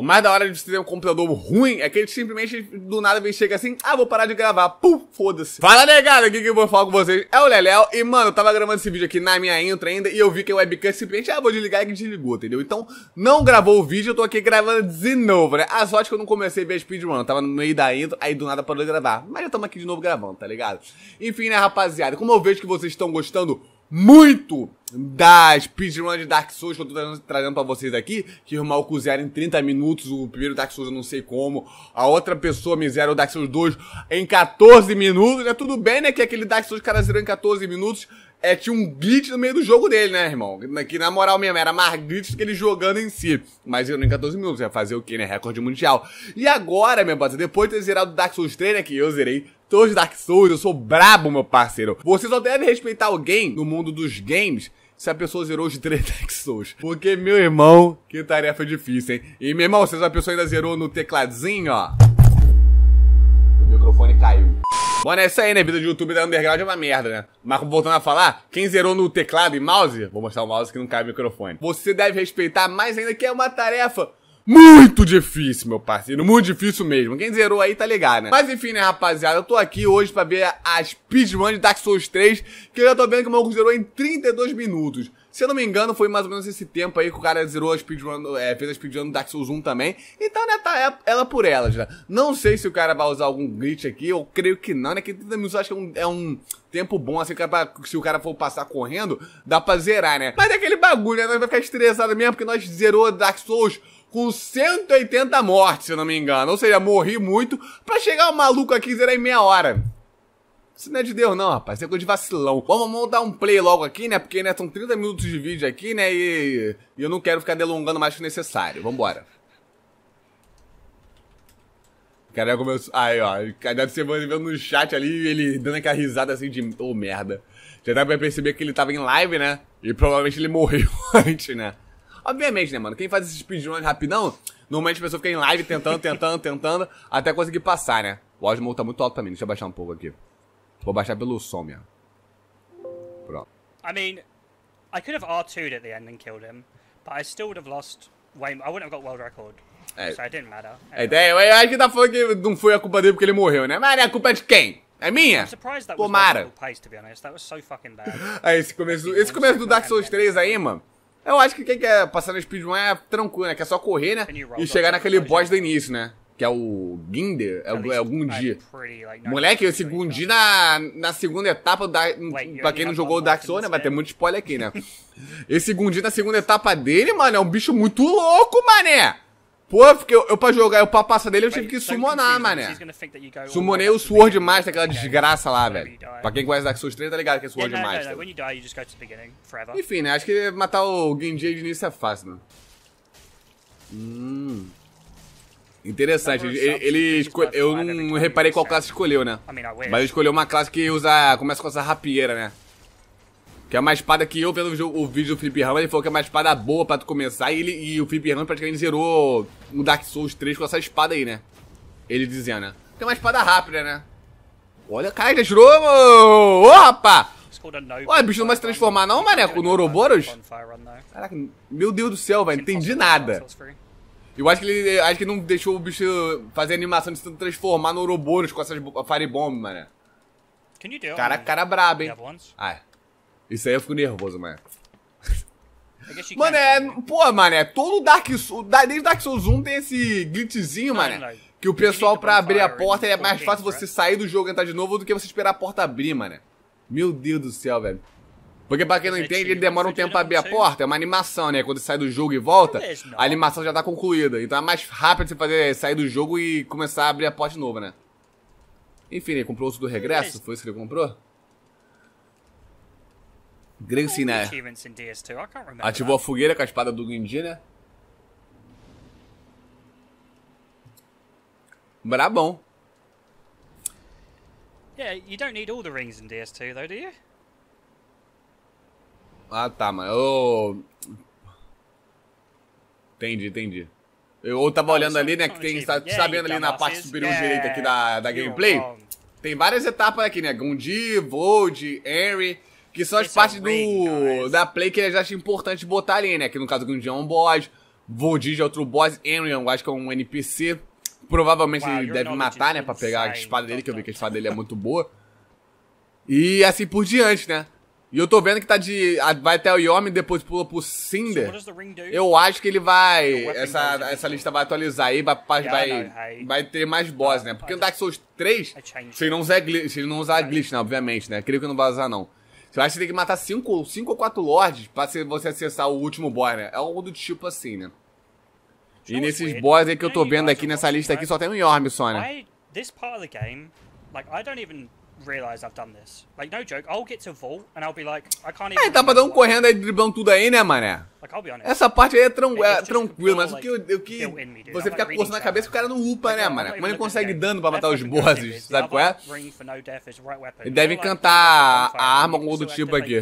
O mais da hora de você ter um computador ruim é que ele simplesmente do nada vem chega assim, ah, vou parar de gravar, pum, foda-se. Fala negado, o que eu vou falar com vocês é o Leléo e mano, eu tava gravando esse vídeo aqui na minha intro ainda e eu vi que a webcam simplesmente, ah, vou desligar e desligou, entendeu? Então, não gravou o vídeo, eu tô aqui gravando de novo, né? A sorte que eu não comecei a ver speedrun, eu tava no meio da intro, aí do nada parou de gravar, mas já estamos aqui de novo gravando, tá ligado? Enfim, né, rapaziada, como eu vejo que vocês estão gostando muito da speedrun de Dark Souls que eu tô trazendo, pra vocês aqui, que o mal zera em 30 minutos, o primeiro Dark Souls eu não sei como, a outra pessoa me zera o Dark Souls 2 em 14 minutos, né? Tudo bem, né? Que aquele Dark Souls cara zerou em 14 minutos, é, tinha um glitch no meio do jogo dele, né, irmão? Que na moral mesmo, era mais glitch que ele jogando em si. Mas zerou em 14 minutos, ia fazer o quê, né? Recorde mundial. E agora, meu parceiro, depois de ter zerado o Dark Souls 3, né? Que eu zerei sou de Dark Souls, eu sou brabo, meu parceiro. Você só deve respeitar alguém no mundo dos games se a pessoa zerou os três Dark Souls. Porque, meu irmão, que tarefa difícil, hein? E, meu irmão, se a pessoa ainda zerou no tecladinho, ó... O microfone caiu. Bom, é isso aí, né? Vida de YouTube da Underground é uma merda, né? Mas voltando a falar, quem zerou no teclado e mouse, vou mostrar o mouse que não caiu o microfone. Você deve respeitar mais ainda que é uma tarefa muito difícil, meu parceiro. Muito difícil mesmo. Quem zerou aí tá ligado, né? Mas enfim, né, rapaziada? Eu tô aqui hoje pra ver as speedrun de Dark Souls 3, que eu já tô vendo que o maluco zerou em 32 minutos. Se eu não me engano, foi mais ou menos esse tempo aí que o cara zerou a speedrun, é, fez a speedrun do Dark Souls 1 também. Então, né, tá ela por ela já. Né? Não sei se o cara vai usar algum glitch aqui, eu creio que não, né? Que 30 minutos acho que é um, é um tempo bom, assim, é pra, se o cara for passar correndo, dá pra zerar, né? Mas é aquele bagulho, né? Nós vamos ficar estressados mesmo, porque nós zerou Dark Souls com 180 mortes, se eu não me engano. Ou seja, morri muito para chegar o um maluco aqui e zerar em meia hora. Isso não é de Deus não, rapaz. É coisa de vacilão. Vamos, vamos dar um play logo aqui, né? Porque, né, são 30 minutos de vídeo aqui, né? E, e eu não quero ficar delongando mais que necessário. Vambora. O cara começou... Aí, ó. Deve ser vendo no chat ali, ele dando aquela risada assim de... Ô, oh, merda. Já dá pra perceber que ele tava em live, né? E provavelmente ele morreu antes, né? Obviamente, né, mano? Quem faz esses speedruns tipo rapidão, normalmente a pessoa fica em live tentando, tentando, tentando, até conseguir passar, né? O áudio tá muito alto pra mim, deixa eu baixar um pouco aqui. Vou baixar pelo som mesmo. Pronto. I mean, I could have R2'd at the end and killed him, but I still would have lost way I wouldn't have got world record. É. So it didn't matter. Anyway. A ideia, eu acho que tá falando que não foi a culpa dele porque ele morreu, né? Mas é a culpa é de quem? É minha? Tomara. Pace, Aí, é, esse começo, esse começo do Dark Souls 3 aí, mano. Eu acho que quem quer passar no speedrun é tranquilo, né? Que é só correr, né? E chegar naquele boss do início, né? Que é o Ginder, é, é algum dia. Moleque, esse Gundi na, na segunda etapa, da, pra quem não jogou o Dark Souls, né? Vai ter muito spoiler aqui, né? Esse Gundi na segunda etapa dele, mano, é um bicho muito louco, mané! Pô, porque eu, eu pra jogar, eu pra passar dele, eu tive que summonar, mané. Summonei o Sword Master, aquela desgraça lá, velho. Pra quem conhece Dark Souls 3, tá ligado que é Sword Master. Enfim, né, acho que matar o Genji de início é fácil, né? Hum... Interessante, ele, ele eu não reparei qual classe escolheu, né? Mas ele escolheu uma classe que usa, começa com essa rapieira, né? Que é uma espada que eu vendo o, vídeo do Felipe Ramos, ele falou que é uma espada boa pra tu começar. E, ele, e o Felipe Ramos praticamente zerou no Dark Souls 3 com essa espada aí, né? Ele dizendo, né? Tem é uma espada rápida, né? Olha, cara, já tirou! Ô, rapá! Olha, o bicho não vai se transformar não, maneco, no Ouroboros? Caraca, meu Deus do céu, velho, não entendi nada. Eu acho que ele acho que não deixou o bicho fazer a animação de se transformar no Ouroboros com essas bomb mano. Caraca, cara brabo, hein? Ah, é. Isso aí eu fico nervoso, mano. Mano, é. é né? Pô, mano, é todo Dark Souls. Desde Dark Souls 1 tem esse glitchzinho, mano. Que o pessoal, pra abrir a porta, é mais fácil você né? sair do jogo e entrar de novo do que você esperar a porta abrir, mano. Meu Deus do céu, velho. Porque pra quem não é entende, ele demora um é tempo pra abrir a porta, é uma animação, né? Quando você sai do jogo e volta, a animação já tá concluída. Então é mais rápido você fazer sair do jogo e começar a abrir a porta de novo, né? Enfim, ele comprou outro do regresso? Foi isso que ele comprou? Grensiné. Ativou a fogueira com a espada do Guindy, né? Brabão. Yeah, you don't need all the rings in DS2 though, do you? Ah, tá, mas eu... Entendi, entendi. Eu tava oh, olhando ali, né, que tem, tá, yeah, sabendo ali na parte superior yeah, direita aqui da, da gameplay, tem várias etapas aqui, né, Gundi, Vold, Henry, que são as Esse é partes é do, da play que eles é acham importante botar ali, né? Que no caso do Gungeon é um boss, Voldige é outro boss, eu acho que é um NPC. Provavelmente ele deve matar, né? Pra pegar a espada dele, que eu vi que a espada dele é muito boa. E assim por diante, né? E eu tô vendo que tá de. Vai até o Yomi depois pula pro Cinder. Eu acho que ele vai. Essa, essa lista vai atualizar aí, vai, vai, vai ter mais boss, né? Porque no Dark Souls 3, se ele não usar glitch, se ele não usar glitch, né? Obviamente, né? Creio que não vai usar, não. Você acha que tem que matar cinco, cinco ou quatro lords pra você acessar o último boss, né? É algo do tipo assim, né? E nesses boss bosses aí que eu tô vendo aqui nessa lista aqui só tem um Yorm só, né? realize I've done this. Like, no joke, I'll get to vault and I'll be like, I can't é, even. pra dar um correndo aí, driblando tudo aí, né, mané? Like, I'll be honest. Essa parte aí é, tran é, é tranquila, mas o que, o que me, você fica like coçando na cabeça que o cara não upa, né, mané? Como ele consegue dano pra matar os bosses, sabe qual é? Ele deve cantar a arma ou outro tipo aqui.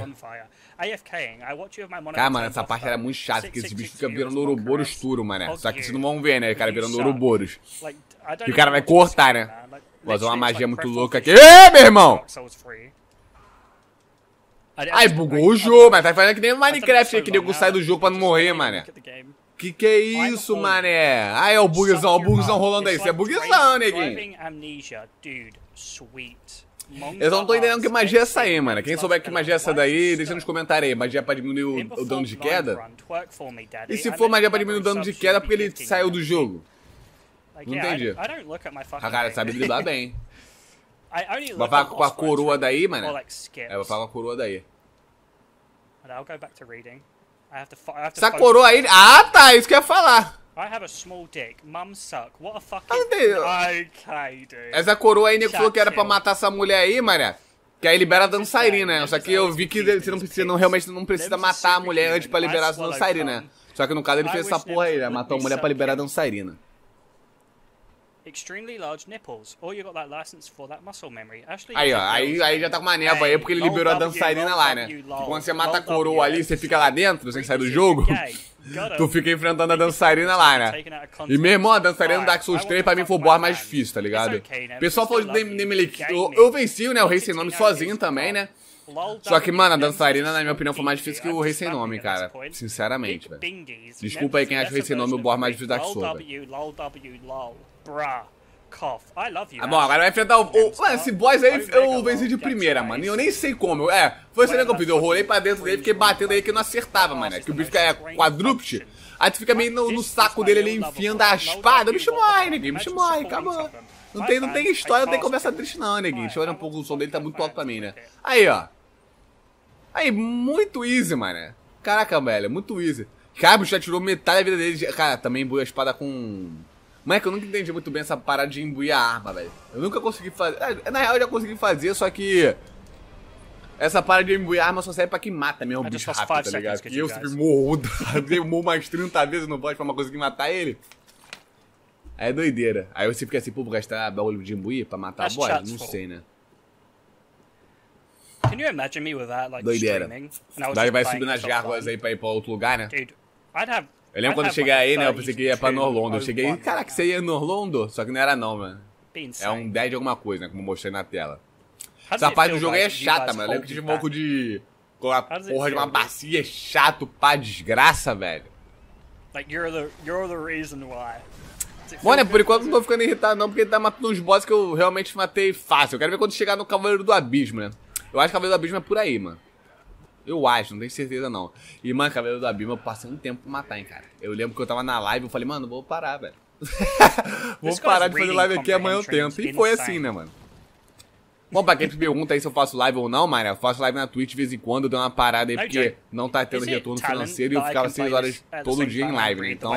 Cara, mano, essa parte era muito chata, porque esses bichos ficam virando ouroboros turo, mané. Só que vocês não vão ver, né, cara, virando ouroboros. E o cara vai cortar, né? Vou usar uma magia muito louca aqui. Ê, meu irmão! Ai, bugou o jogo, mas tá fazendo que nem no Minecraft aqui, nego sai do jogo pra não morrer, mané. Que que é isso, mané? Ai, é o bugzão, o bugzão rolando aí. Isso é bugzão, neguinho. Eu não tô entendendo que magia é essa aí, mano. Quem souber que magia é essa daí, deixa nos comentários aí. Magia pra diminuir o, o dano de queda? E se for magia pra diminuir o dano de queda, é porque ele saiu do jogo? Like, yeah, Entendi. I, I don't look at my fucking. A ah, cara sabe driblar bem. I only look Vai falar com a coroa daí, mano? or like É, vai falar com a coroa daí. And I'll go back to reading. I have to. I have to. Essa coroa aí. Ah, tá, é isso que eu ia falar. I have a small dick. Mums suck. What a tá fucking. don't Okay, dude. Essa coroa aí, Nico, falou que era pra matar essa mulher aí, mané. Que aí libera a dançarina, né? Só que eu vi que você não, precisa, não- realmente não precisa matar a mulher antes pra liberar a dançarina. né? Só que no caso ele fez essa porra aí, né? Matou a mulher pra liberar a dançarina extremely large nipples, or you got that license for that muscle memory. Ashley aí, ó, aí, aí já tá com uma névoa aí, é porque ele liberou a dançarina lá, né? quando você mata a coroa ali, você fica lá dentro, você sai do jogo. tu fica enfrentando a dançarina lá, né? E meu irmão, a dançarina do Dark Souls 3 pra mim foi o boss mais difícil, tá ligado? O pessoal falou de Nemelik. Eu, venci, né? O Rei Sem Nome sozinho também, né? Só que, mano, a dançarina, na minha opinião, foi mais difícil que o Rei Sem Nome, cara. Sinceramente, velho. Desculpa aí quem acha o Rei Sem Nome o boss mais difícil do Dark Souls. Bruh. Ah, bom, agora vai enfrentar o. o mano, esse boss aí eu venci de primeira, mano. E eu nem sei como. É, foi você assim que eu fiz. Eu rolei pra dentro dele, fiquei batendo aí que não acertava, mano. É que o bicho fica é, quadrúpede. Aí tu fica meio no, no saco dele ali enfiando a espada. O bicho morre, neguinho. O bicho morre, acabou. Não tem, não tem história, não tem conversa triste, não, neguinho. Deixa eu olhar um pouco o som dele, tá muito alto pra mim, né? Aí, ó. Aí, muito easy, mano. Caraca, velho, muito easy. Cara, o bicho já tirou metade da vida dele. Cara, também boa a espada com. Mas é eu nunca entendi muito bem essa parada de imbuir a arma, velho. Eu nunca consegui fazer. É, na real, eu já consegui fazer, só que. Essa parada de imbuir a arma só serve pra quem mata mesmo o é bicho rápido, tá ligado? E eu sempre morro, eu morro mais 30 vezes no bot pra uma coisa que matar ele. Aí é doideira. Aí você fica assim, pô, vou gastar bagulho de imbuir pra matar That's bot? Não sei, né? Can you imagine me with that, like, Doideira. Daí vai subir nas gárgulas aí pra ir pra outro lugar, né? Dude, I'd have eu lembro quando é eu cheguei aí, né? Eu pensei que ia pra Norlondo. Eu cheguei, caraca, você ia Norlondo? Só que não era não, mano. É um 10 de alguma coisa, né? Como eu mostrei na tela. Essa parte do jogo aí é chata, mano. Eu lembro que tinha um pouco de... Com a porra de uma bacia chato pra desgraça, velho. Like, you're the, you're the reason why. Bom, né? Por enquanto não tô ficando irritado, não, porque ele tá matando uns bosses que eu realmente matei fácil. Eu quero ver quando chegar no Cavaleiro do Abismo, né? Eu acho que o Cavaleiro do Abismo é por aí, mano. Eu acho, não tenho certeza não. E, mano, cabelo da Bima, eu passei um tempo pra matar, hein, cara. Eu lembro que eu tava na live, eu falei, mano, vou parar, velho. vou parar de fazer live aqui, amanhã eu tento. E foi assim, né, mano? Bom, pra quem pergunta aí se eu faço live ou não, Maria, eu faço live na Twitch de vez em quando, eu dou uma parada aí, porque não tá tendo retorno financeiro e eu ficava 6 horas todo dia em live, né? Então,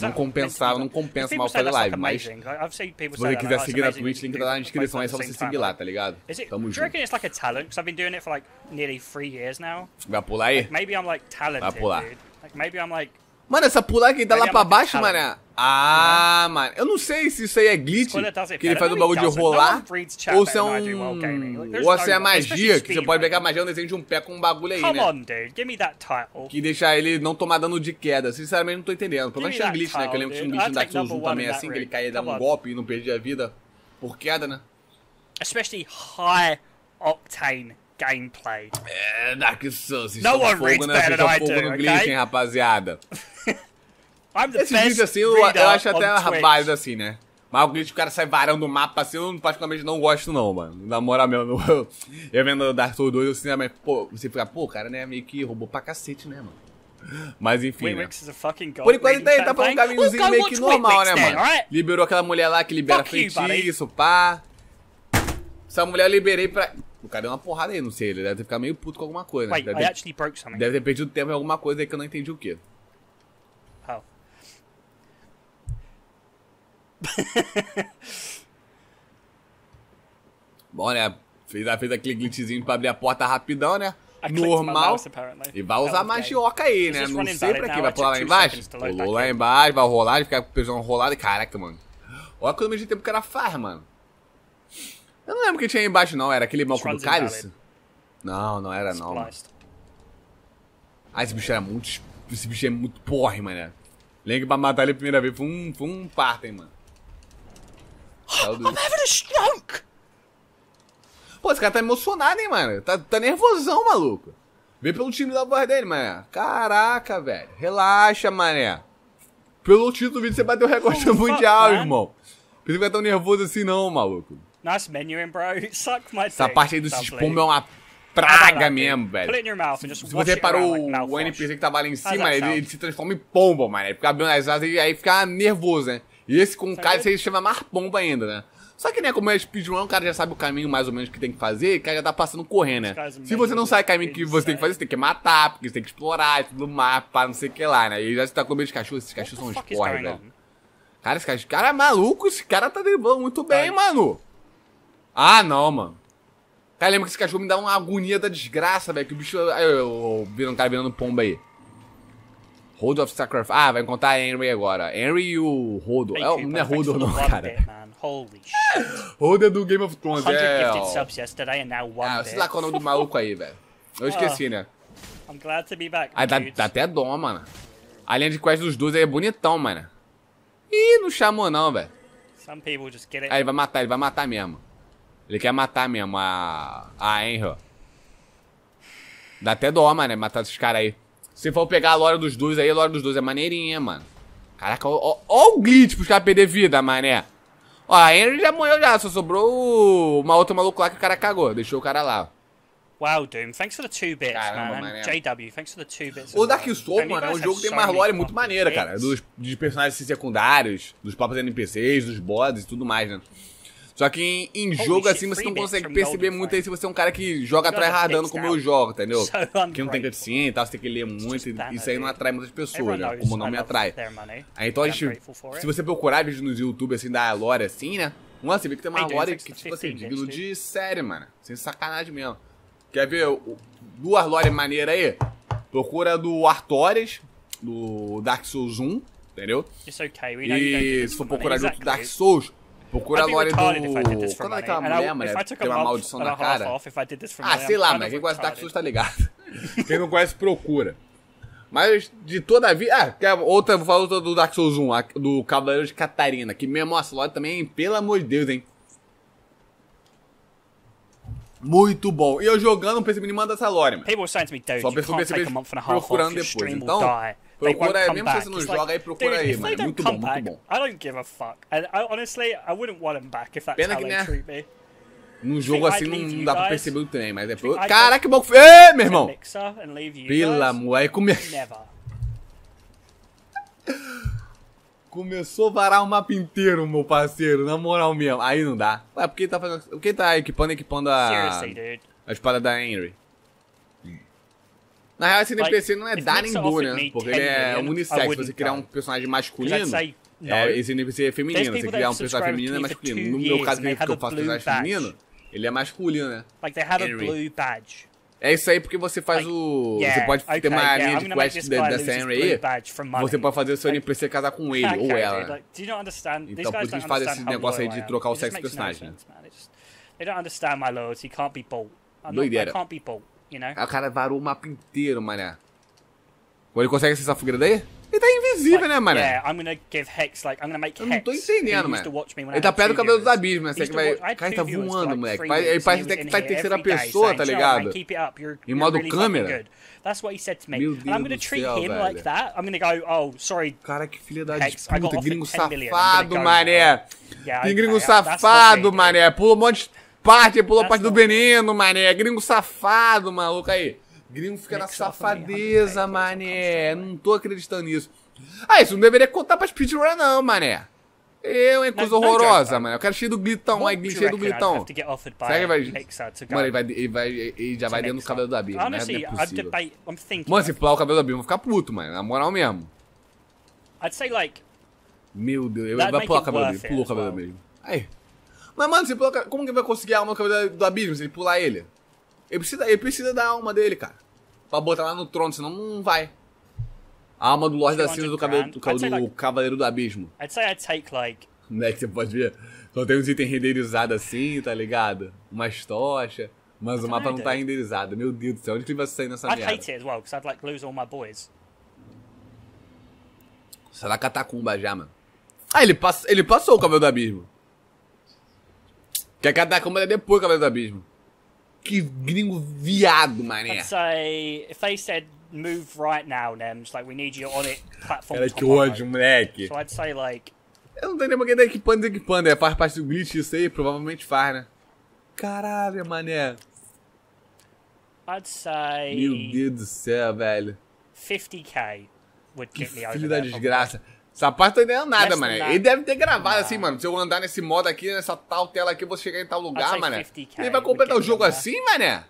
não compensava, não compensa mal fazer live, mas se você quiser seguir na Twitch, link tá na descrição, é só você seguir lá, tá ligado? Tamo junto. Vai pular aí? Vai pular. Mano, essa pular que tá dá lá pra baixo, mané. Ah, mano. Eu não sei se isso aí é glitch, assim, que ele faz o bagulho de rolar, ou se é um... Ou se é magia, que você pode pegar magia no desenho de um pé com um bagulho aí, né? Que deixa ele não tomar dano de queda. Sinceramente, não tô entendendo. Pelo menos tinha glitch, né? Que eu lembro que tinha um glitch da Dark Souls também, assim, que ele caía e dava um golpe e não perdia a vida por queda, né? Especially high octane gameplay. É, Dark Souls, fogo, né? better than I glitch, hein, rapaziada. Esses vídeos assim eu, eu acho até válido assim, né? Mas o vídeo o cara sai varando o mapa assim, eu particularmente não gosto, não, mano. Na moral mesmo, eu, eu vendo Dark Souls 2, eu assim, né, mas, pô, você fica, pô, o cara né, meio que roubou pra cacete, né, mano? Mas enfim. né? Por enquanto ele tá, ele tá um caminhozinho meio que normal, né, mano? Liberou aquela mulher lá que libera feitiço, pá. Essa mulher eu liberei pra. O cara deu uma porrada aí, não sei, ele deve ter ficado meio puto com alguma coisa. Né? deve, ter... deve ter perdido tempo em alguma coisa aí que eu não entendi o que. Bom, né? Fez, fez aquele glitchzinho pra abrir a porta rapidão, né? Normal. E vai usar magioca aí, né? Não sei pra quê. Vai pular lá embaixo? Pulou lá embaixo, vai rolar, vai ficar com o pessoal rolado. Caraca, mano. Olha quanto de tempo que era faz, mano. Eu não lembro que tinha aí embaixo, não. Era aquele malco do cálice? Não, não era, não. Mano. Ah, esse bicho era muito. Esse bicho é muito porre, mano. Lembra que pra matar ele a primeira vez foi um, foi um parto, hein, mano. I'm having a stroke! Pô, esse cara tá emocionado, hein, mano? Tá, tá nervosão, maluco. Vem pelo time da voz dele, mané. Caraca, velho. Relaxa, mané. Pelo título do vídeo, você bateu o recorde oh, mundial, fuck, irmão. Você não fica tão nervoso assim, não, maluco. Nice menuing, bro. Suck my Essa parte aí do pombo é uma praga mesmo, velho. Se você reparou o NPC que tava ali em cima, ele, se transforma em pombo, mané. Ele fica abrindo as asas e aí fica nervoso, né? E esse com o cara, você chama mais pomba ainda, né? Só que, né, como é speedrun, o cara já sabe o caminho mais ou menos que tem que fazer, o cara já tá passando correndo, né? Se você não sabe o caminho que você tem que fazer, você tem que matar, porque você tem que explorar, tudo mapa, não sei o que lá, né? E já você tá com medo de cachorro, esses cachorros são uns porra, velho. Cara, esse cara, cara é maluco, esse cara tá driblando muito tá. bem, mano. Ah, não, mano. Cara, lembra que esse cachorro me dá uma agonia da desgraça, velho, que o bicho... Eu, eu, eu, eu, cara virando pomba aí. Hold of Sacrifice. Ah, vai encontrar Henry agora. Henry e o Rodo. É, não é Rodo não, cara. Holy Rodo é do Game of Thrones, é. Ah, sei lá qual é o nome do maluco aí, velho. Eu ah, esqueci, né? I'm glad to be back. Aí dá, dá até dó, mano. A linha de quest dos dois aí é bonitão, mano. Ih, não chamou não, velho. Some people just get it. Aí ele vai matar, ele vai matar mesmo. Ele quer matar mesmo a. a Henry. Dá até dó, mano, matar esses caras aí. Se for pegar a lore dos dois aí, a lore dos dois é maneirinha, mano. Caraca, ó, ó, o glitch pros caras perder vida, mané. Ó, a Henry já morreu já, só sobrou uma outra maluco lá que o cara cagou. Deixou o cara lá. Wow, Doom, thanks for the two bits, Caramba, man. Mané. JW, thanks for the two bits. O Dark Souls, mano, é um jogo que tem uma lore muito maneira, cara. Dos, dos personagens secundários, dos próprios NPCs, dos bosses e tudo mais, né? Só que em, em jogo, assim, você não consegue perceber muito aí se você é um cara que joga tryhardando como eu jogo, entendeu? Que não tem cutscene e tal, você tem que ler muito, e isso aí não atrai muitas pessoas, né? Como não me atrai. Aí, então a gente, se você procurar vídeos no YouTube, assim, da lore, assim, né? Nossa, você vê que tem uma lore que, tipo assim, digno de série, mano. Sem sacanagem mesmo. Quer ver duas lore maneiras aí? Procura do Artorias, do Dark Souls 1, entendeu? E se for procurar do Dark Souls, Procura agora do. quando é aquela é mulher, mas tem uma maldição na cara? Ah, sei lá, mas quem gosta de Dark Souls tá ligado. Quem não conhece, procura. Mas de toda a vida. Ah, outra, vou falar outra do Dark Souls 1, a, do Cavaleiro de Catarina, que mesmo a lore também, pelo amor de Deus, hein? Muito bom. E eu jogando, percebi, me manda essa lore, mano. Só percebi can't take a depois. então, die. Procura aí, mesmo se você não joga like, aí, procura dude, aí, mano. É muito bom, back, muito bom. I don't give a fuck. And I, uh, honestly, I wouldn't want him back if that's Pena how they né? treat me. Num jogo assim não, dá guys. pra perceber o trem, mas é. Pro... Caraca, que bom que Ê, meu irmão! Pela amor, aí come... Começou a varar o mapa inteiro, meu parceiro, na moral mesmo. Aí não dá. Ah, porque tá fazendo. que tá equipando, equipando a. A espada da Henry. Na real, esse NPC like, não é dar é nem boa, né? Porque ele é né? unissex. Você criar um personagem masculino. É, esse NPC é feminino. Você criar um personagem feminino é masculino. No meu né? caso, que eu faço personagem feminino, ele é masculino, né? Like, they have a blue badge. É isso aí, porque você faz like, o. Yeah, você pode okay, ter uma yeah, linha de quest dessa Henry aí. Você pode fazer o seu NPC casar com ele ou ela. então, por isso que a gente faz esse negócio aí de trocar o sexo do personagem. Né? Doideira. You né? know? o cara varou o mapa inteiro, mané. Ou ele consegue acessar a fogueira daí? Ele tá invisível, like, né, mané? Yeah, I'm gonna give Hex, like, I'm gonna make Hex. Eu não tô entendendo, mano. Ele tá perto do cabelo dos abismos, mas né? Que vai... O cara tá voando, moleque. Ele parece até que tá em terceira pessoa, tá ligado? Em modo câmera. That's what he said to me. Meu Deus and céu, like that. I'm going go, oh, sorry. Cara, que filha da puta, disputa. Gringo safado, mané. que gringo safado, mané. Pula um monte de parte, pulou a parte do né? veneno, mané. É gringo safado, maluco aí. Gringo fica na né? safadeza, é, mané. Não tô acreditando nisso. Ah, isso não deveria contar pra speedrun, não, mané. Eu, hein, coisa horrorosa, mano. eu quero cheio do glitão, aí, cheio do glitão. Será que vai. Mano, ele, vai, ele, vai, ele já vai dentro do cabelo da Bia. Né? é Mano, se pular o cabelo da Bia, eu vou ficar puto, mano. Na moral mesmo. Meu Deus, ele vai pular o cabelo dele. Pulou o cabelo dele. Aí. Mas, mano, você como que vai conseguir a alma do abismo se ele pular ele? Ele precisa, ele precisa da alma dele, cara. Pra botar lá no trono, senão não vai. A alma do Lorde da Cinza do, cabelo, do, do, do Cavaleiro do Abismo. I'd say I'd take, like... Né, que você pode ver. Só tem uns itens renderizados assim, tá ligado? Umas tochas. Mas o mapa não tá renderizado. Meu Deus do céu, onde que ele vai sair nessa merda? I'd hate it as well, because I'd like lose all my boys. Será catacumba já, mano? Ah, ele, pass ele passou o Cabelo do Abismo. Que a catacumba é depois do Cavaleiro do Abismo. Que gringo viado, mané. I'd say, if they said move right now, Nems, like we need you on it, platform Cara, que ódio, moleque. So I'd say like... Eu não tenho nem ideia que panda é que panda, faz parte do glitch isso aí, provavelmente faz, né? Caralho, mané. I'd say... Meu Deus do céu, velho. 50k would get me over Filho da desgraça. Essa parte eu tô tá entendendo nada, mano. Ele deve ter gravado assim, mano. Se eu andar nesse modo aqui, nessa tal tela aqui, eu vou chegar em tal lugar, mano. Ele vai completar o é jogo assim, mané?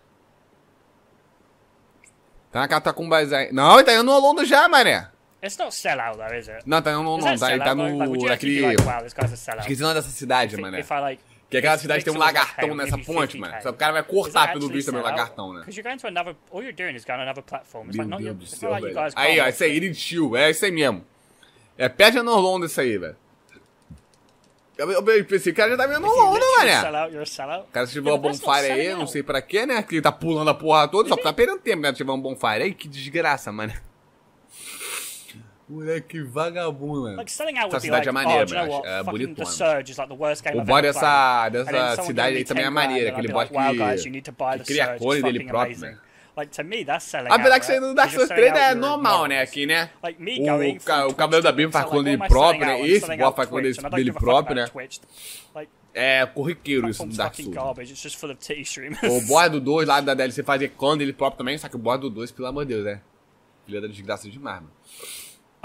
Tá na catacumbas aí. Não, ele tá indo no Londres já, mané. It's not é sellout though, is it? Não, tá no London, é tá, ele tá no. Like, wow, Esqueci o nome dessa cidade, mano. Que aquela cidade tem um lagartão nessa ponte, mano. Só o cara vai cortar pelo visto também meu lagartão, né? Meu Deus do céu, velho. Aí, ó, isso aí, ele chill. É isso aí mesmo. É pede Norlon isso aí, velho. Eu, eu, que o cara já tá meio Norlon, né, mané? O cara se tiver um bonfire aí, não sei pra quê, né? Que ele tá pulando a porra toda, só tá perdendo tempo, né? tiver um bonfire aí, que desgraça, mano. Moleque vagabundo, mano. Tá essa cidade é maneira, né, é mano. é bonitona. o bode dessa, dessa cidade aí também é maneira. Aquele bode que, ele que cria a cor dele próprio, mano. Like, to me, that's selling ah, Apesar out, que right? no Dark Souls 3 é normal, né? Aqui, né? Like, me o, ca o cabelo da Bim faz quando dele próprio, né? Esse boa faz quando dele próprio, né? É corriqueiro isso no Dark Souls. o boy do 2 lá da DLC fazia quando ele próprio também, só que o boy do 2, pelo amor de Deus, né? Filha da desgraça demais, mano.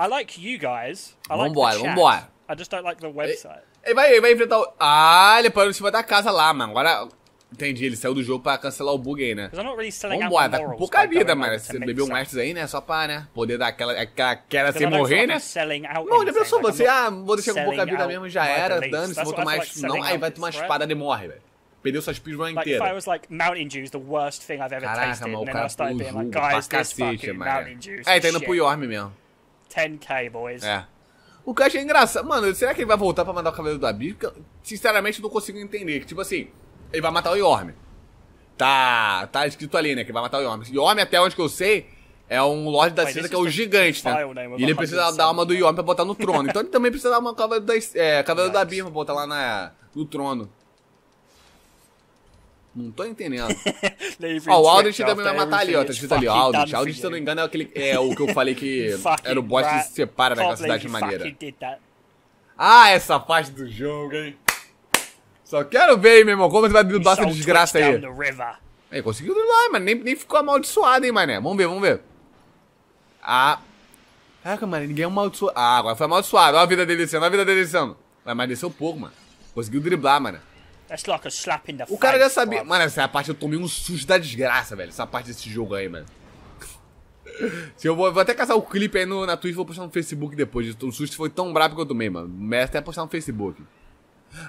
I like you guys. I like vambora, the vambora. I just don't like the website. Ele, ele vai, ele vai enfrentar o... Ah, ele parou em cima da casa lá, mano. Agora... Entendi, ele saiu do jogo pra cancelar o bug aí, né? Vambora, tá com pouca vida, mano. Você bebeu um extra aí, né? Só pra, né? Poder dar aquela, aquela, aquela sem morrer, né? Não, ele pensou você, assim, ah, vou deixar com pouca vida mesmo, já era, dano, se vou tomar... Não, aí vai tomar espada e morre, velho perdeu sua speedrun inteira. Like, inteira. was like Mountain the worst thing I've ever Caraca, mal, and then I started being like, guys, this É, tá indo pro Yorm mesmo. 10k, boys. É. O que eu achei engraçado, mano, será que ele vai voltar pra mandar o cabelo da Abismo? Sinceramente, eu não consigo entender. Que, tipo assim, ele vai matar o Yorme, Tá, tá escrito ali, né? Que vai matar o Yorm. Yorme até onde que eu sei, é um Lorde da Cinza que é o gigante, né? né? E ele precisa da alma do é. Yorme pra botar no trono. então ele também precisa da alma Cavaleiro da, é, Cavaleiro da Birma pra botar lá na, no trono. Não tô entendendo. ó, o Aldrich também vai matar ali, ó. Tá escrito ali, Aldrich. Tá Aldrich, se eu não me engano, é, aquele, é o que eu falei que era o boss que se tá separa daquela cidade de maneira. Tá. Ah, essa parte do jogo, hein? Só quero ver, hein, meu irmão, como você vai driblar essa desgraça aí. Aí, conseguiu driblar, mas nem, nem ficou amaldiçoado, hein, mané. Vamos ver, vamos ver. Ah. Caraca, mano, ninguém é amaldiçoado. Ah, agora foi amaldiçoado. Olha a vida dele descendo, olha a vida dele descendo. Vai, mas desceu pouco, mano. Conseguiu driblar, mano. That's like a slap in the o cara já sabia. Bro. Mano, essa parte eu tomei um susto da desgraça, velho. Essa parte desse jogo aí, mano. Se eu vou, vou até caçar o clipe aí no, na Twitch, vou postar no Facebook depois. O susto foi tão brabo que eu tomei, mano. Mestre até postar no Facebook.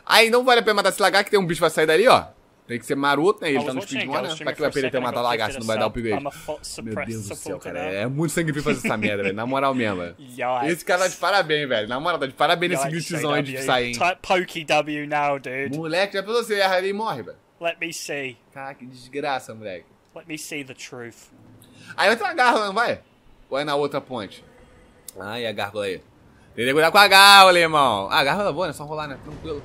Aí não vale a pena matar esse lagarto, que tem um bicho que vai sair dali, ó. Tem que ser maroto, né? Ele tá no speed 1, né? Pra que vai perder ter matar lagarto se não vai dar upgrade? Meu Deus do céu, cara. Né? É muito sangue frio fazer essa merda, velho. Na moral mesmo, velho. Esse cara tá de parabéns, velho. Na moral, tá de parabéns nesse glitchzão aí de sair, hein? W now, dude. Moleque, já pensou você erra ali e morre, velho. Let me see. Caraca, que desgraça, moleque. Let me see the truth. Aí vai ter uma não vai? Ou é na outra ponte? Ah, e a gárgula aí? Tem que cuidar com a garra, alemão. A garra é boa, né? É só rolar, né? Tranquilo.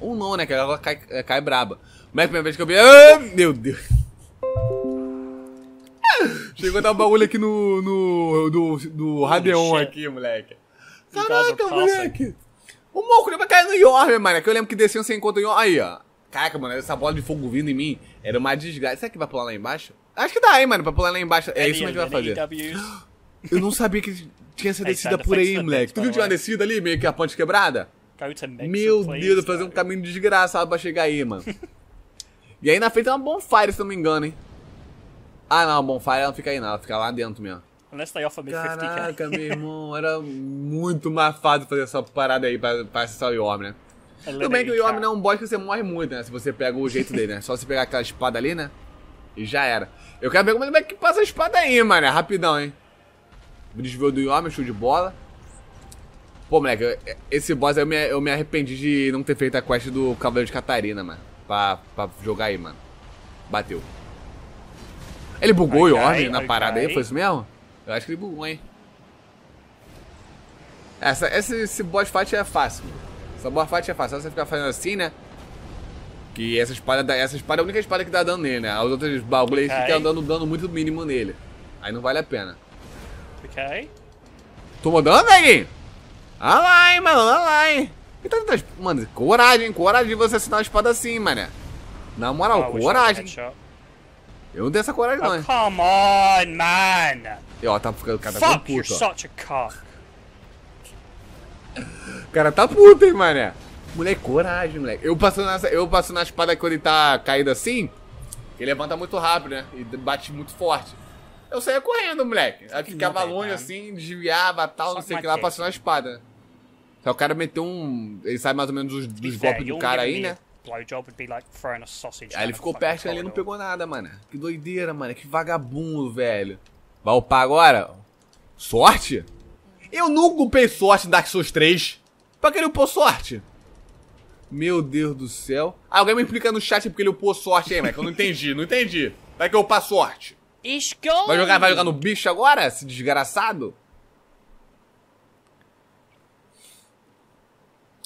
Ou não, né? Que a garra cai, é, cai braba. Como é que primeira vez que eu vi... Ah, meu Deus. Chegou a dar um bagulho aqui no... No... Do, do Radeon aqui, moleque. Caraca, moleque. O moco vai cair no Yorm, mano. É que eu lembro que desceu sem encontra o Yorm. Aí, ó. Caraca, mano, essa bola de fogo vindo em mim era uma desgraça. Será que vai pular lá embaixo? Acho que dá, hein, mano, pra pular lá embaixo. É isso que a gente vai fazer. Eu não sabia que tinha essa é, descida por aí, moleque. Tu viu né? que tinha uma descida ali, meio que a ponte quebrada? Meu Deus, fazer um caminho desgraçado pra chegar aí, mano. e aí na frente é uma bonfire, se não me engano, hein? Ah, não, a bonfire ela não fica aí, não. Ela fica lá dentro mesmo. Caraca, meu irmão, era muito mais fácil fazer essa parada aí pra, pra acessar o Yorm, né? É Tudo bem que o Yorm não é um boss que você morre muito, né? Se você pega o jeito dele, né? Só você pegar aquela espada ali, né? E já era. Eu quero ver como é que passa a espada aí, mano. É rapidão, hein? Desviou do Yomi, show de bola. Pô, moleque, esse boss eu me, eu me arrependi de não ter feito a quest do Cavaleiro de Catarina, mano. Pra, pra jogar aí, mano. Bateu. Ele bugou o Yorm na parada aí, foi isso mesmo? Eu acho que ele bugou, hein. Essa, esse, esse boss fight é fácil, mano. Essa boss fight é fácil. Só você ficar fazendo assim, né? Que essa espada, dá, essa espada é a única espada que dá dano nele, né? Os outros bagulhos ficam dando dano muito mínimo nele. Aí não vale a pena. Ok. Tô mandando, neguinho. Olha lá, hein, mano. Olha lá, hein. Então, mano, coragem, coragem de você assinar a espada assim, mané. Na moral, oh, coragem. Eu não tenho essa coragem, ah, não, hein. Oh, come on, man. E, ó, tá ficando cada Fuck, puto, you're such a cock. O cara tá puto, hein, mané. Moleque, coragem, moleque. Eu passo, nessa, eu passo na espada quando ele tá caído assim, ele levanta muito rápido, né? E bate muito forte. Eu saía correndo, moleque. Aí ficava longe né? assim, desviava, tal, Só não sei o que lá, passando a espada. Só o cara meteu um. Ele sabe mais ou menos dos, dos golpes do cara aí, né? Aí ele ficou perto ali e não pegou nada, mano. Que doideira, mano. Que vagabundo, velho. Vai upar agora? Sorte? Eu nunca upei sorte em Dark Souls 3. Pra que ele upou sorte? Meu Deus do céu. Ah, alguém me explica no chat porque ele upou sorte aí, moleque. Eu não entendi, não entendi. Vai que eu upar sorte. Vai jogar, vai jogar no bicho agora, esse desgraçado?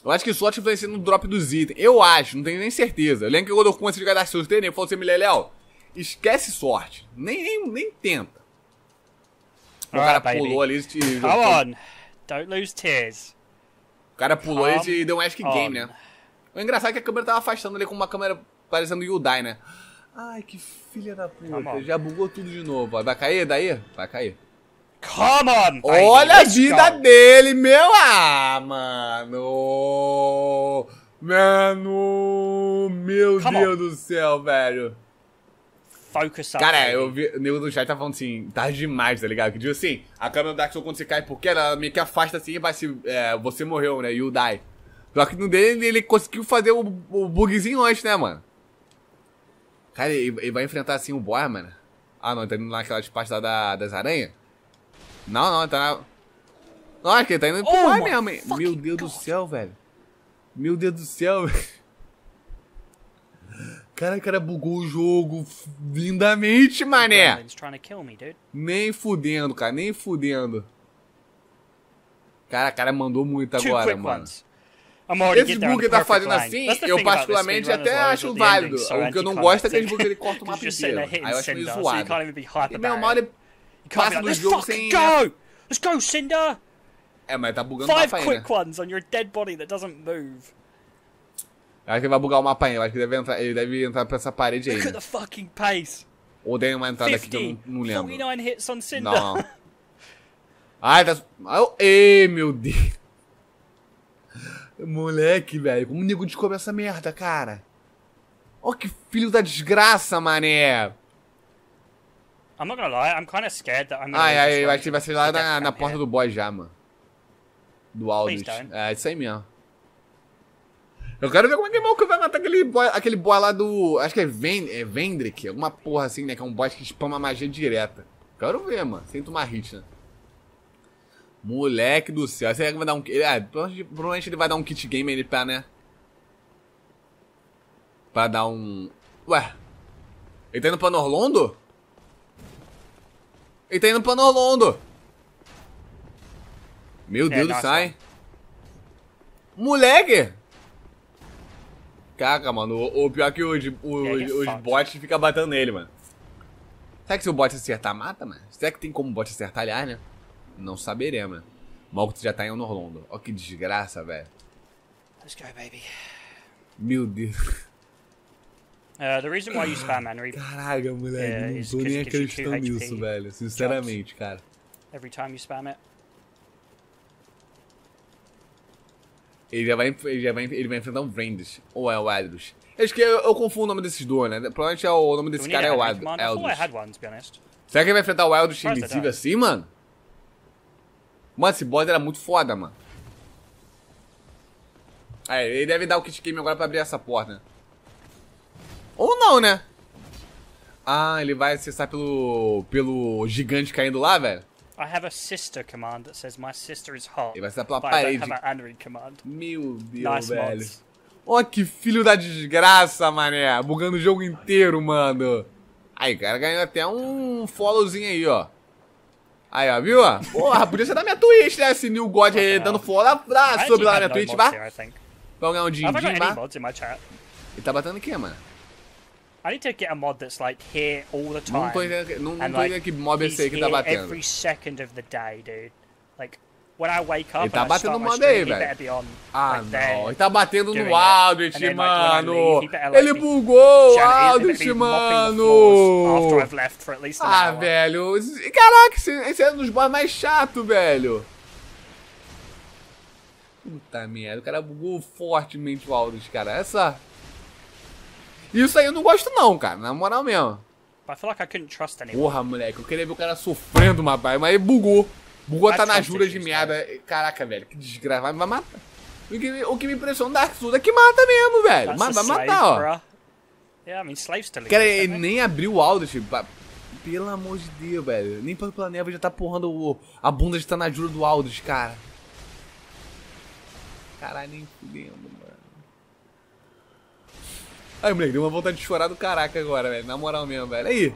Eu acho que o vai influencia no drop dos itens. Eu acho, não tenho nem certeza. Eu lembro que quando eu comecei a jogar Dark Souls 3, eu falei assim, Léo, esquece sorte. Nem, nem, nem tenta. O All cara right, pulou baby. ali e... Come on, don't lose tears. O cara pulou Come e deu um ask game, né? O engraçado é que a câmera tava afastando ali com uma câmera parecendo Yudai, né? Ai, que filha da puta. Já bugou tudo de novo. Vai cair daí? Vai cair. Come on! Olha a vida go. dele, meu! Ah, mano! Mano! Meu Come Deus on. do céu, velho! Focus Cara, eu vi. O nego do chat tá falando assim, tá demais, tá ligado? Que diz assim: a câmera do Dark Souls quando você cai, porque ela meio que afasta assim e vai se. É, você morreu, né? You die. Só que no dele ele conseguiu fazer o, o bugzinho antes, né, mano? Cara, ele, vai enfrentar assim o boy, mano. Ah, não, ele tá indo naquela parte lá da, das aranhas? Não, não, tá na. Nossa, que ele tá indo pro oh, boy mesmo, hein? Meu Deus God. do céu, velho. Meu Deus do céu, velho. Cara, cara bugou o jogo lindamente, mané. Nem fudendo, cara, nem fudendo. Cara, cara mandou muito agora, mano. Ones. Esses bugs tá fazendo assim, eu particularmente até acho válido. O que eu é não gosto é que eles bugs ele corta o mapa inteiro. Aí eu acho meio zoado. E meu mal ele passa do jogo sem... Go! Let's go, Cinder! É, mas tá bugando o mapa quick né? ones on your dead body that doesn't move. Eu acho que ele vai bugar o mapa ainda. Eu acho que deve entrar, ele deve entrar pra essa parede aí. Look at the fucking pace. Ou deu uma entrada 50, aqui que eu não, não lembro. 49 hits on Cinder. Não. Ai, tá... Ai, meu Deus. Moleque, velho, como o nego descobre essa merda, cara? Ó que filho da desgraça, mané! I'm not gonna lie, I'm kinda scared that I'm gonna Ai, acho vai, vai ser lá na, na porta do boy já, mano. Do Aldrich. É, isso aí mesmo. Eu quero ver como é que o vai matar aquele boy, aquele boy lá do. Acho que é, Ven, é Vendrick, alguma porra assim, né? Que é um boss que spama magia direta. Quero ver, mano. Sinto uma hit, né? Moleque do céu. será que vai dar um. Ele, ah, provavelmente ele vai dar um kit game ele pra, né? Pra dar um. Ué. Ele tá indo pra Norlondo? Ele tá indo pra Norlondo! Meu é, Deus nossa. do sai. Moleque! Caraca, mano, o, o pior é que é, é os, os, os bots ficam batendo nele, mano. Será que se o bot acertar, mata, mano? Será que tem como o bot acertar, aliás, né? Não saberemos. Né? Malcolm já tá em Orlando. Ó que desgraça, velho. Let's go, baby. Meu Deus. Uh, the reason why you spam Caraca, moleque, yeah, não tô nem acreditando nisso, velho. Sinceramente, cara. Every time you spam it. Ele já vai, ele já vai, ele vai enfrentar um Brandis. Ou é o Eldrus. Acho que eu, eu, confundo o nome desses dois, né? Provavelmente é o, nome desse cara é o Eldrus. Será que ele vai enfrentar o Eldris invisível assim, mano? Mano, esse boss era muito foda, mano. Aí, é, ele deve dar o kit game agora pra abrir essa porta. Ou não, né? Ah, ele vai acessar pelo pelo gigante caindo lá, velho? I have a sister command that says my sister is hot. Ele vai acessar pela parede. Meu Deus, nice velho. Mods. Oh, que filho da desgraça, mané. Bugando o jogo inteiro, mano. Aí, cara, ganhou até um followzinho aí, ó. Aí, ó, viu? Porra, podia ser da minha Twitch, né? Esse New God aí dando fora pra subir lá na minha Twitch, vá. Vamos ganhar um ah, din-din, vá. Ele tá batendo o quê, mano? I need to get a mod that's like here all the time. Não não tô entendendo que mob é esse aí que tá batendo. every second of the day, dude. Ele tá batendo moda aí, velho. Ah, like não. Ele tá batendo no Aldrich, then, mano. leave, ele bugou o Aldrich, mano. Ah, velho. Caraca, esse, esse é um dos boss mais chato, velho. Puta merda, o cara bugou fortemente o Aldrich, cara. Essa... Isso aí eu não gosto não, cara. Na moral mesmo. Porra, moleque. Eu queria ver o cara sofrendo, rapaz. Mas ele bugou. Bugou tá na jura de meada. Caraca, velho, que desgraça. Vai, matar. O que, o que me impressiona é Dark Souls é que mata mesmo, velho. Mas vai matar, ó. Tá é I mean, slaves tá Cara, ele nem abriu o áudio, tipo, Pelo amor de Deus, velho. Nem pelo planeta já tá porrando o, a bunda de tá na jura do Aldous, cara. Caralho, nem fudendo, mano. Ai, moleque, deu uma vontade de chorar do caraca agora, velho. Na moral mesmo, velho. Aí,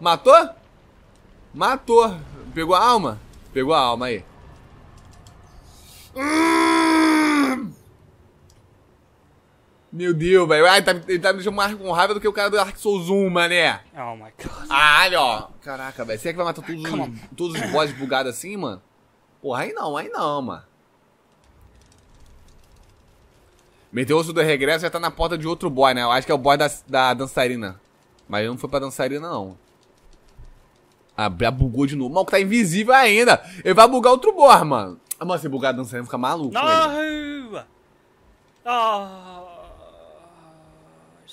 matou? Matou. Pegou a alma? Pegou a alma aí. Hum. Meu Deus, velho. Ai, tá, ele tá me deixando mais com raiva do que o cara do Dark Souls 1, mané. Oh my god. Ah, ó. Caraca, velho. Será que vai matar todos os, todos os boss bugados assim, mano? Porra, aí não, aí não, mano. meteu osso do regresso já tá na porta de outro boy, né? Eu acho que é o boy da, da dançarina. Mas não foi pra dançarina, não. Ah, bugou de novo. Mal que tá invisível ainda. Ele vai bugar outro bor, mano. Ah, mano, se bugar dançando, fica maluco. Não! Ah.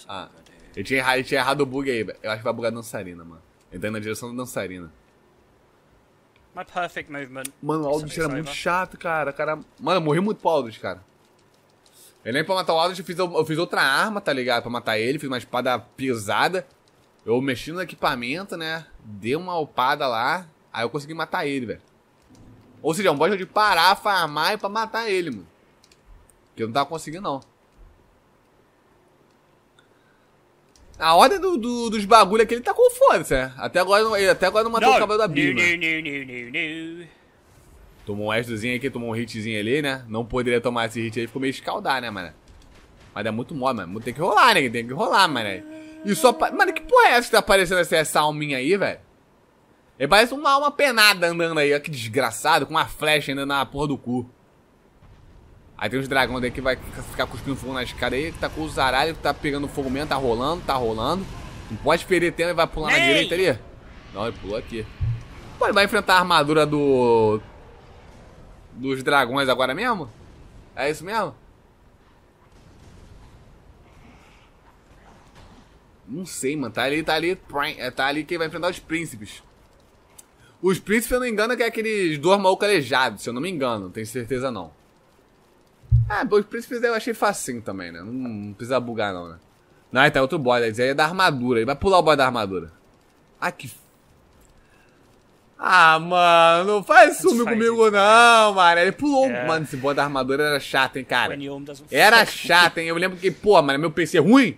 ah. Eu tinha, errado, tinha errado o bug aí, Eu acho que vai bugar a dançarina, mano. Ele tá indo na direção da dançarina. My perfect movement. Mano, o Aldrich era muito chato, cara. cara. Mano, eu morri muito pro Aldrich, cara. Eu nem pra matar o Aldrich, eu fiz, eu fiz outra arma, tá ligado? Pra matar ele, fiz uma espada pesada. Eu mexi no equipamento, né? Dei uma opada lá. Aí eu consegui matar ele, velho. Ou seja, é um boss de parar, farmar e pra matar ele, mano. Que eu não tava conseguindo, não. A ordem do, do, dos bagulho aqui, ele tá com fome, né? Até agora, ele até agora não matou não. o cabelo da Bíblia. Tomou um extrazinho aqui, tomou um hitzinho ali, né? Não poderia tomar esse hit aí, ficou meio escaldar, né, mano? Mas é muito mole, mano. Tem que rolar, né? Tem que rolar, mano. E só. Mano, que porra é essa que tá aparecendo essa, essa alminha aí, velho? Ele parece uma alma penada andando aí, ó, que desgraçado, com uma flecha ainda na porra do cu. Aí tem uns dragões aí que vai ficar cuspindo fogo na escada aí, que tá com o zaralho, que tá pegando fogo mesmo, tá rolando, tá rolando. Não pode perder tempo, ele vai pular Ei. na direita ali. Não, ele pulou aqui. Pô, ele vai enfrentar a armadura do. dos dragões agora mesmo? É isso mesmo? Não sei, mano. Tá ali, tá ali. É, tá ali quem vai enfrentar os príncipes. Os príncipes, eu não engano, é que é aqueles dois malucos calejados, se eu não me engano. tenho certeza, não. Ah, os príncipes eu achei facinho também, né? Não, não precisa bugar, não, né? Não, tá outro boy. Ele é da armadura. Ele vai pular o boy da armadura. Ah, que... Ah, mano. Não faz ciúme comigo, não, mano. Ele pulou... É. Mano, esse boy da armadura era chato, hein, cara. Era chato, hein. Eu lembro que... Pô, mano, meu PC é ruim.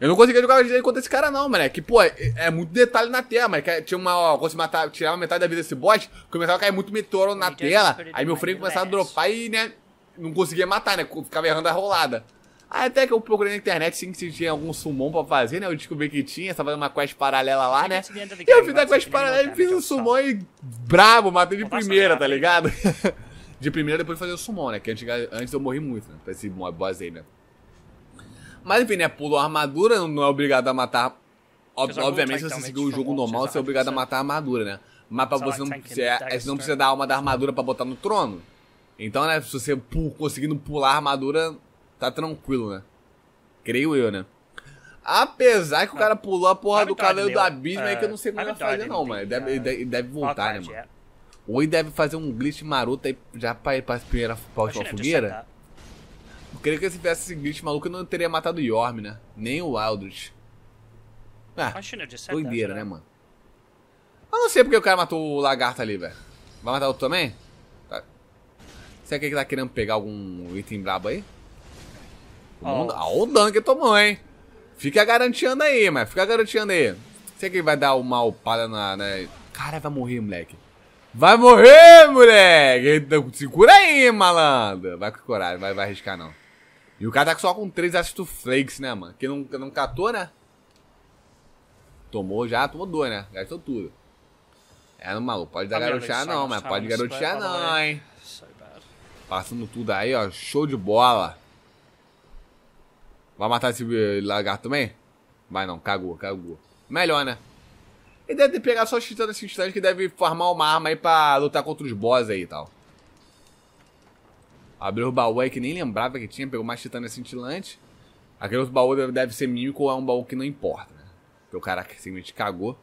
Eu não conseguia jogar direito contra esse cara, não, mano. Que, pô, é, é, muito detalhe na tela, mano. tinha uma. Ó, quando você matava, tirava metade da vida desse boss, começava a cair muito meteoro na tela. Aí meu freio começava a dropar e, né? Não conseguia matar, né? Ficava errando a rolada. Aí até que eu procurei na internet sim, se tinha algum summon pra fazer, né? Eu descobri que tinha, tava fazendo uma quest paralela lá, né? E eu fiz a quest paralela e fiz um é summon e brabo, matei de primeira, tá né? ligado? de primeira depois fazer o summon, né? Que antes, antes eu morri muito, né? Pra esse boss aí, né? Mas enfim, né? Pulou a armadura, não é obrigado a matar. Ob obviamente, se você seguir o jogo normal, você é obrigado a matar a armadura, né? Mas pra você não, você, né? é, você não precisa da alma da armadura para botar no trono. Então, né? Se você conseguindo pular a armadura, tá tranquilo, né? Creio eu, né? Apesar que o ah. cara pulou a porra do cavaleiro do abismo aí que eu não sei como vai fazer, não, mano. É. deve, deve, deve voltar, tá, né, mano? Ou ele deve fazer um glitch maroto aí já pra ir pra primeira pra última fogueira creio que se tivesse esse glitch maluco, eu não teria matado o Yorm, né? Nem o Aldrich. Ah, é doideira, né? né, mano? Eu não sei porque o cara matou o lagarto ali, velho. Vai matar outro também? Tá. Será que ele tá querendo pegar algum item brabo aí? Olha oh. o ah, dano que tomou, hein? Fica garantindo aí, mas fica garantindo aí. Será que ele vai dar uma opada na, na... Cara, vai morrer, moleque. Vai morrer, moleque! Então, Segura aí, malandro. Vai com coragem, vai, vai arriscar não. E o cara tá só com três ácido flakes, né, mano? Que não, que não catou, né? Tomou já, tomou dois, né? Gastou tudo. É, não, maluco, pode dar tá garotear não, mas pode garotear tá não, hein? Passando tudo aí, ó. Show de bola. Vai matar esse eh, lagarto também? Vai não, cagou, cagou. Melhor, né? Ele deve pegar só os titãs nesse instante que deve formar uma arma aí pra lutar contra os boss aí e tal. Abriu o baú aí que nem lembrava que tinha, pegou mais titânia assim, cintilante. Aquele outro baú deve ser mímico ou é um baú que não importa, né? Porque o cara simplesmente cagou.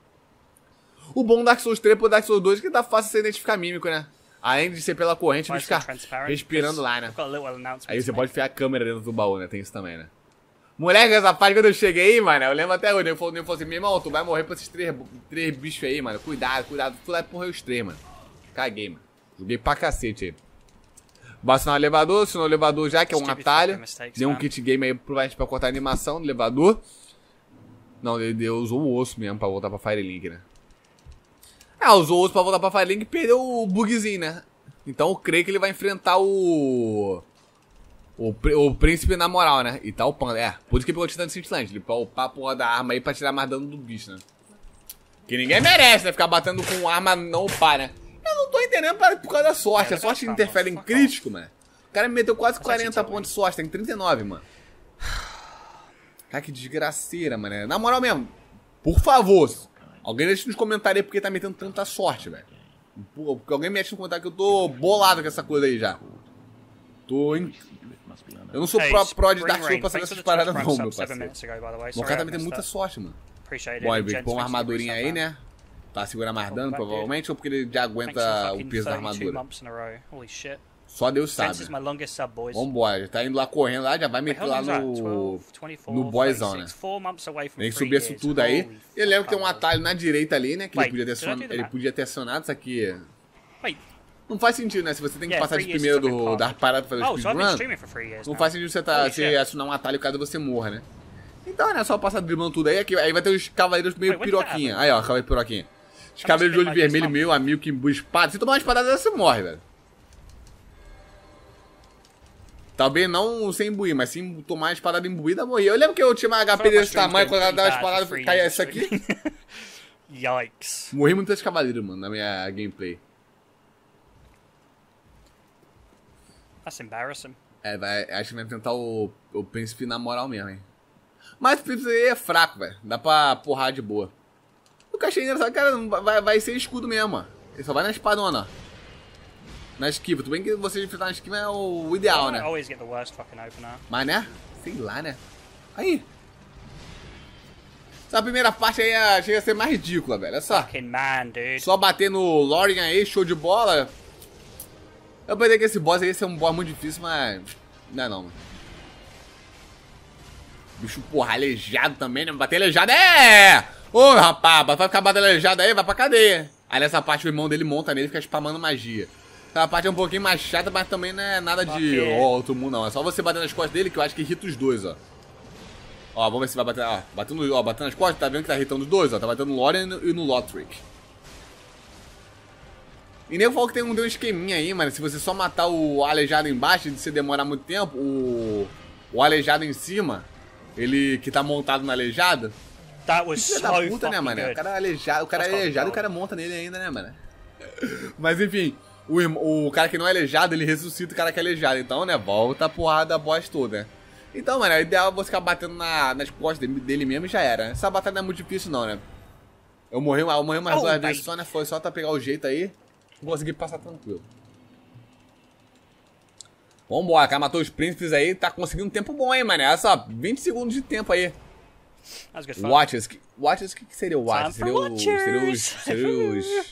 O bom Dark Souls 3 pro Dark Souls 2 é que dá tá fácil você identificar mímico, né? Além de ser pela corrente, ele ficar respirando lá, né? Aí você pode enfiar a câmera dentro do baú, né? Tem isso também, né? Moleque, essa parte quando eu cheguei, mano, eu lembro até hoje, eu falei, assim, meu irmão, tu vai morrer pra esses três, três bichos aí, mano. Cuidado, cuidado, tu vai morrer os três, mano. Caguei, mano. Joguei pra cacete aí basta no elevador, assinou o elevador já, que é um tipo atalho. Tipo Deu um kit game aí provavelmente pra cortar a animação no elevador. Não, ele, ele usou o osso mesmo pra voltar pra Firelink, né? Ah, usou o osso pra voltar pra Firelink e perdeu o bugzinho, né? Então eu creio que ele vai enfrentar o. O, o príncipe na moral, né? E tá o panda. É, por isso que ele pegou o Titã de Cintilante. Ele pra upar a porra da arma aí pra tirar mais dano do bicho, né? Que ninguém merece, né? Ficar batendo com arma não upar, né? Eu não tô entendendo por causa da sorte. É, a tá, sorte tá, interfere tá, em crítico, mano. O cara me meteu quase 40 é pontos de sorte, tem 39, mano. Cara, que desgraceira, mano. Na moral mesmo, por favor, alguém deixa nos comentários aí porque tá metendo tanta sorte, velho. Porque alguém me deixa nos comentários que eu tô bolado com essa coisa aí já. Tô. em. Eu não sou pro, de Dark Souls pra saber essas paradas, não, meu parceiro. O cara tá metendo muita sorte, mano. Bom, aí, bom armadurinha aí, né? Tá segurando mais dano, provavelmente, ou porque ele já aguenta o peso da armadura? Só Deus sabe. Vambora, já tá indo lá correndo lá, já vai meter lá no. no boyzão, né? Tem que subir isso tudo aí. Ele lembra que tem um atalho na direita ali, né? Que ele podia ter acionado. Ele podia ter acionado, isso aqui. Não faz sentido, né? Se você tem que passar de primeiro do, da parada pra fazer oh, o speedrun, não faz sentido você, tá, se acionar um atalho caso você morra, né? Então, né? Só passar driblando tudo aí, aqui, aí vai ter os cavaleiros meio piroquinha. Aí, ó, cavaleiro piroquinha. Os tá cabelos de olho tá vermelho, meu amigo, que embui espada. Se tomar uma espadada, você morre, velho. Talvez não sem imbuir, mas sem tomar uma espada imbuída, morri. Eu lembro que eu tinha uma HP desse tamanho, quando ela dava uma espadada, caía essa aqui. Yikes. Morri muitas cavaleiros, mano, na minha gameplay. That's embarrassing. É, vai, acho que vai tentar o, o príncipe na moral mesmo, hein. Mas o príncipe é fraco, velho. Dá pra porrar de boa nunca achei engraçado. Cara, vai, vai ser escudo mesmo. Ele só vai na espadona. Na esquiva. Tudo bem que você enfrentar na esquiva é o ideal, né? Mas né? Sei lá, né? Aí. Essa primeira parte aí ah, chega a ser mais ridícula, velho. Olha só. Só bater no Lorian aí, show de bola. Eu pensei que esse boss aí ia ser um boss muito difícil, mas. Não é não, mano. Bicho, porra, aleijado também, né? Bater aleijado é! Ô, rapaz, vai ficar badalejado aí, vai pra cadeia. Aí nessa parte o irmão dele monta nele e fica spamando magia. Essa parte é um pouquinho mais chata, mas também não é nada de ó, outro mundo, não. É só você bater nas costas dele que eu acho que irrita os dois, ó. Ó, vamos ver se vai bater. Ó, batendo, ó, batendo nas costas, tá vendo que tá irritando os dois, ó. Tá batendo no Lorian e no Lotrick. E nem eu falo que tem um, tem um esqueminha aí, mano. Se você só matar o aleijado embaixo, e você demorar muito tempo, o, o aleijado em cima, ele que tá montado na aleijada, That was so da puta, né, mano? O cara é aleijado, o cara é aleijado e o cara monta nele ainda, né, mano? Mas enfim, o, o cara que não é aleijado, ele ressuscita o cara que é aleijado. Então, né, volta a porrada da boss toda, Então, mano, o ideal é você ficar batendo na, nas costas dele, dele mesmo e já era. Essa batalha não é muito difícil, não, né? Eu morri, eu morri mais oh, duas vezes só, né? Foi só pra pegar o jeito aí. Consegui passar tranquilo. Vambora, cara, matou os príncipes aí. Tá conseguindo um tempo bom, hein, mano? Olha só, 20 segundos de tempo aí. Watchers. Watchers, o que, seria o Watchers? Seria, o, seria os. Seria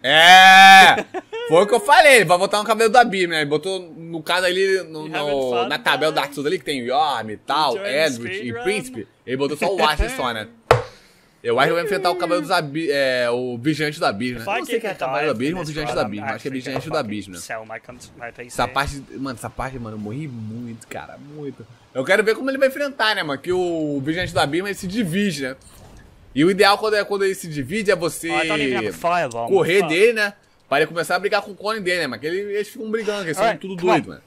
É! Foi o que eu falei, ele vai botar no cabelo da Bim, né? Ele botou, no caso ali, no, no, na tabela do Arthur ali, que tem Yorm e tal, Edward e Príncipe. Ele botou só o Watcher só, né? Eu acho que vai enfrentar o hum. cabelo dos Abismos. É, o vigiante da Abismo, né? não sei que é cabelo do Abismo ou vigiante da Abismo. Acho que é vigiante da Abismo, né? É essa parte. Mano, essa parte, mano, eu morri muito, cara. Muito. Eu quero ver como ele vai enfrentar, né, mano? Que o vigiante da Abismo ele se divide, né? E o ideal quando, é, quando ele se divide é você correr dele, né? Para ele começar a brigar com o clone dele, né? Mas ele, eles ficam brigando, eles são tudo doido, mano.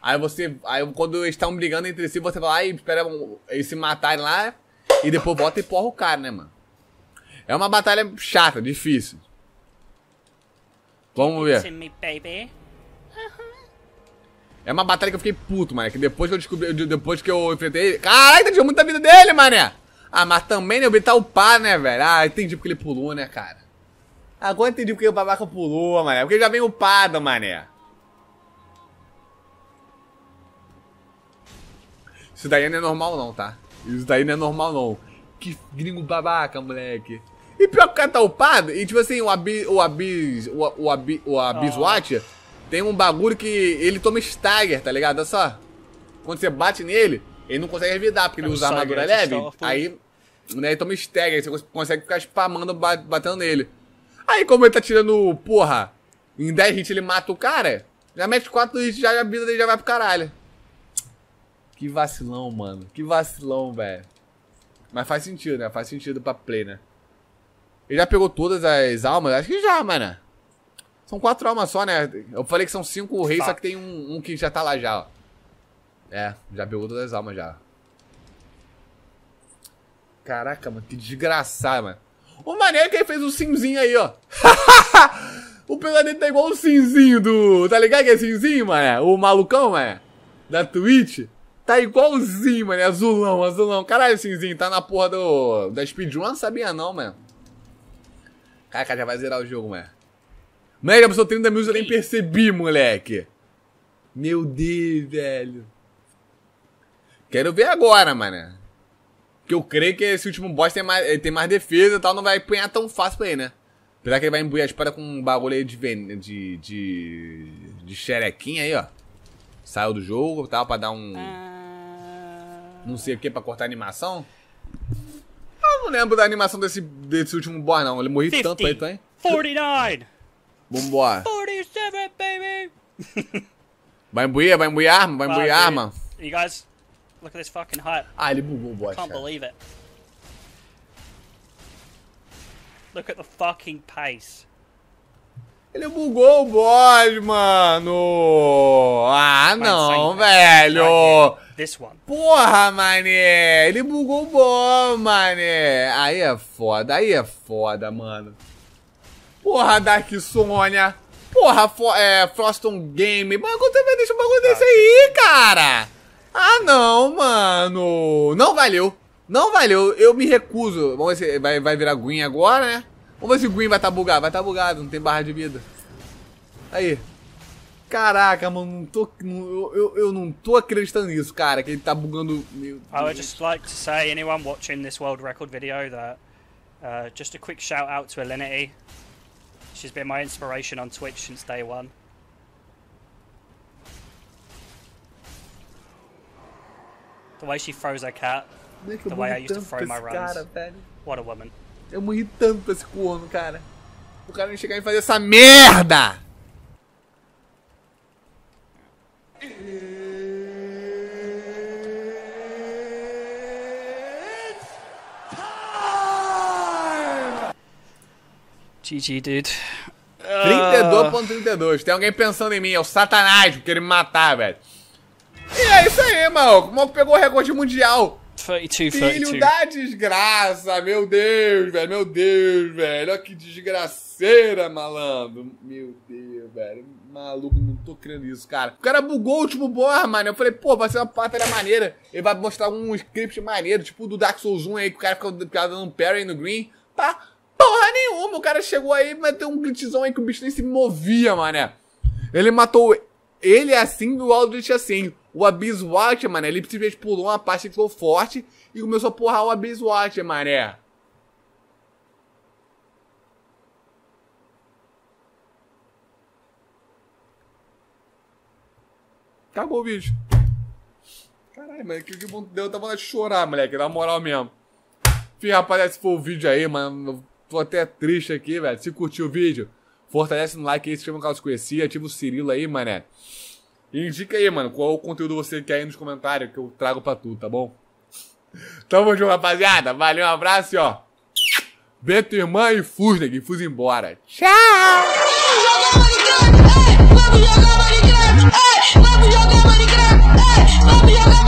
Aí você. Aí quando eles estão brigando entre si, você vai lá e espera eles se matarem lá e depois volta e porra o cara, né, mano? É uma batalha chata, difícil. Vamos ver. É uma batalha que eu fiquei puto, mano é Que depois que eu descobri. Depois que eu enfrentei ele. Caralho, tá tirou muita vida dele, mané! Ah, mas também, né? vi tá upar, né, velho? Ah, entendi porque ele pulou, né, cara? Agora entendi porque o babaca pulou, mané. Porque ele já vem upado, mané. Isso daí não é normal, não, tá? Isso daí não é normal, não. Que gringo babaca, moleque. E pior que o cara tá upado, e tipo assim, o Abis, o Abis, o, abis o Abis Watcher ah. tem um bagulho que ele toma stagger, tá ligado? Olha só. Quando você bate nele, ele não consegue revidar, porque ele é usa armadura é tipo leve. Aí, né, ele toma stagger, você consegue ficar spamando, batendo nele. Aí, como ele tá tirando, porra, em 10 hits ele mata o cara, já mete 4 hits, já a vida dele já vai pro caralho. Que vacilão, mano. Que vacilão, velho. Mas faz sentido, né? Faz sentido pra play, né? Ele já pegou todas as almas? Acho que já, mano. São quatro almas só, né? Eu falei que são cinco reis, só que tem um, um, que já tá lá já, ó. É, já pegou todas as almas já. Caraca, mano, que desgraçado, mano. O maneiro é que ele fez o um cinzinho aí, ó. o pesadelo tá igual o cinzinho do. Tá ligado que é cinzinho, mano? O malucão, mano? Da Twitch. Tá igualzinho, mano. É azulão, azulão. Caralho, Cinzinho, tá na porra do. Da speedrun? Não sabia não, mano. Caraca, já vai zerar o jogo, mano. Mega pessoal 30 mil, eu nem percebi, moleque. Meu Deus, velho. Quero ver agora, mano. Porque eu creio que esse último boss tem mais, tem mais defesa e tal, não vai apanhar tão fácil pra ele, né? Apesar que ele vai embuir a espada com um bagulho aí de, de, de, de xerequinha aí, ó. Saiu do jogo, tal pra dar um... Ah não sei o que pra cortar animação? Eu não lembro da animação desse, desse último boss, não. Ele morri 50, tanto aí, tá? 49! Vambora. 47, baby! vai embuir, vai embuir arma, vai embuir wow, arma. You guys, look at this fucking hut. Ah, ele bugou o boss. I can't cara. believe it. Look at the fucking pace. Ele bugou o boss, mano! Ah, não, velho! Porra, mané! Ele bugou o boss, mané! Aí é foda, aí é foda, mano. Porra, Dark Sônia! Porra, for, é, Froston Game! vai deixar o bagulho desse aí, ah, cara! Ah, não, mano! Não valeu! Não valeu, eu me recuso. Vamos ver se vai, vai virar Green agora, né? Vamos ver se o Green vai estar tá bugado. Vai estar tá bugado, não tem barra de vida. Aí. Caraca, mano, não tô, não, eu, eu, não tô acreditando nisso, cara, que ele tá bugando. Meu I would just like to say anyone watching this world record video that uh, just a quick shout out to Alinity. She's been my inspiration on Twitch since day one. The way she throws her cat, é the way I used to throw my runs. Cara, what a woman. Eu morri tanto pra esse corno, cara. O cara não chegar e fazer essa merda! GG, dude. 32.32. Tem alguém pensando em mim, é o Satanás, que ele me matar, velho. E é isso aí, maluco. O maluco pegou o recorde mundial. 32, Filho da desgraça, meu Deus, velho, meu Deus, velho. Olha que desgraceira, malandro. Meu Deus, velho. Maluco, não tô crendo isso, cara. O cara bugou o último boss, mano. Eu falei, pô, vai ser uma batalha maneira. Ele vai mostrar um script maneiro, tipo do Dark Souls 1 aí, que o cara fica, dando um parry no green. Pá, tá porra nenhuma. O cara chegou aí, vai ter um glitchzão aí que o bicho nem se movia, mané. Ele matou ele é assim e o Aldrich é assim. O Abyss Watcher, mané, ele simplesmente pulou uma parte que ficou forte e começou a porrar o Abyss Watcher, mané. Acabou o vídeo. Caralho, mano, que, que bom deu, eu tava lá de chorar, moleque, na moral mesmo. Enfim, rapaziada, esse foi o vídeo aí, mano. Tô até triste aqui, velho. Se curtiu o vídeo, fortalece no like aí, se inscreva no canal se conhecia, ativa o Cirilo aí, mané. E indica aí, mano, qual o conteúdo você quer aí nos comentários que eu trago pra tu, tá bom? Tamo junto, rapaziada. Valeu, um abraço e ó. Beto, irmã e Fus, neguinho. Fus embora. Tchau! Vamos jogar Minecraft! Vamos jogar Minecraft! Vamos jogar